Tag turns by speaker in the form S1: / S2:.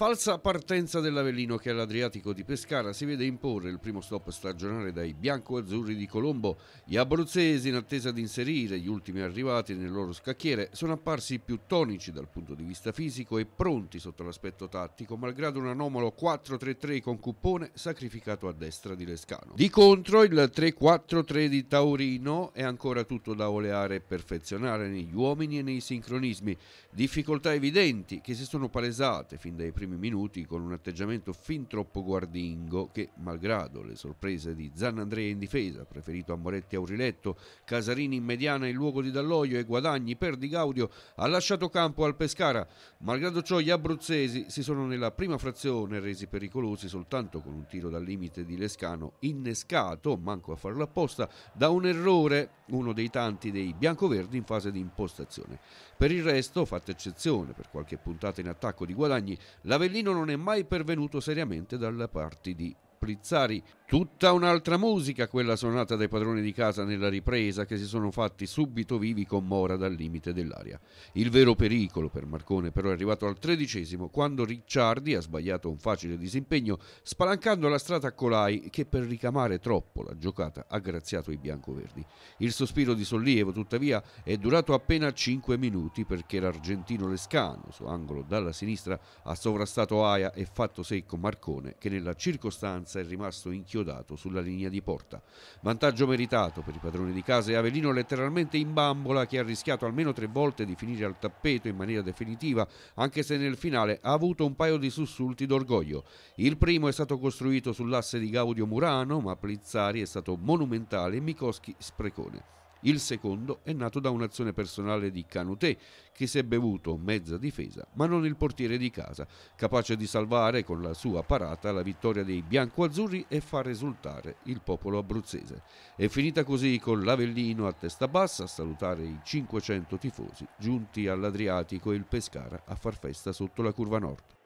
S1: Falsa partenza dell'Avellino che all'Adriatico di Pescara si vede imporre il primo stop stagionale dai bianco-azzurri di Colombo. Gli abruzzesi, in attesa di inserire gli ultimi arrivati nel loro scacchiere, sono apparsi più tonici dal punto di vista fisico e pronti sotto l'aspetto tattico, malgrado un anomalo 4-3-3 con Cuppone sacrificato a destra di Lescano. Di contro il 3-4-3 di Taurino è ancora tutto da oleare e perfezionare negli uomini e nei sincronismi, difficoltà evidenti che si sono palesate fin dai primi primi minuti con un atteggiamento fin troppo guardingo che, malgrado le sorprese di Zannandrea in difesa, preferito a Moretti Auriletto, Casarini in mediana in luogo di Dalloio e Guadagni per Di Gaudio, ha lasciato campo al Pescara. Malgrado ciò gli abruzzesi si sono nella prima frazione resi pericolosi soltanto con un tiro dal limite di Lescano innescato, manco a farlo apposta, da un errore, uno dei tanti dei biancoverdi in fase di impostazione. Per il resto, fatta eccezione per qualche puntata in attacco di Guadagni, la Avellino non è mai pervenuto seriamente dalle parti di Plizzari. Tutta un'altra musica quella suonata dai padroni di casa nella ripresa che si sono fatti subito vivi con Mora dal limite dell'aria. Il vero pericolo per Marcone però è arrivato al tredicesimo quando Ricciardi ha sbagliato un facile disimpegno spalancando la strada a Colai che per ricamare troppo la giocata ha graziato i biancoverdi. Il sospiro di sollievo tuttavia è durato appena 5 minuti perché l'argentino Lescano su angolo dalla sinistra ha sovrastato Aia e fatto secco Marcone che nella circostanza distanza è rimasto inchiodato sulla linea di porta. Vantaggio meritato per i padroni di casa e Avelino letteralmente in bambola che ha rischiato almeno tre volte di finire al tappeto in maniera definitiva, anche se nel finale ha avuto un paio di sussulti d'orgoglio. Il primo è stato costruito sull'asse di Gaudio Murano, ma Plizzari è stato monumentale e Mikoski sprecone. Il secondo è nato da un'azione personale di Canutè, che si è bevuto mezza difesa, ma non il portiere di casa, capace di salvare con la sua parata la vittoria dei biancoazzurri e far risultare il popolo abruzzese. È finita così con l'Avellino a testa bassa a salutare i 500 tifosi giunti all'Adriatico e il Pescara a far festa sotto la curva nord.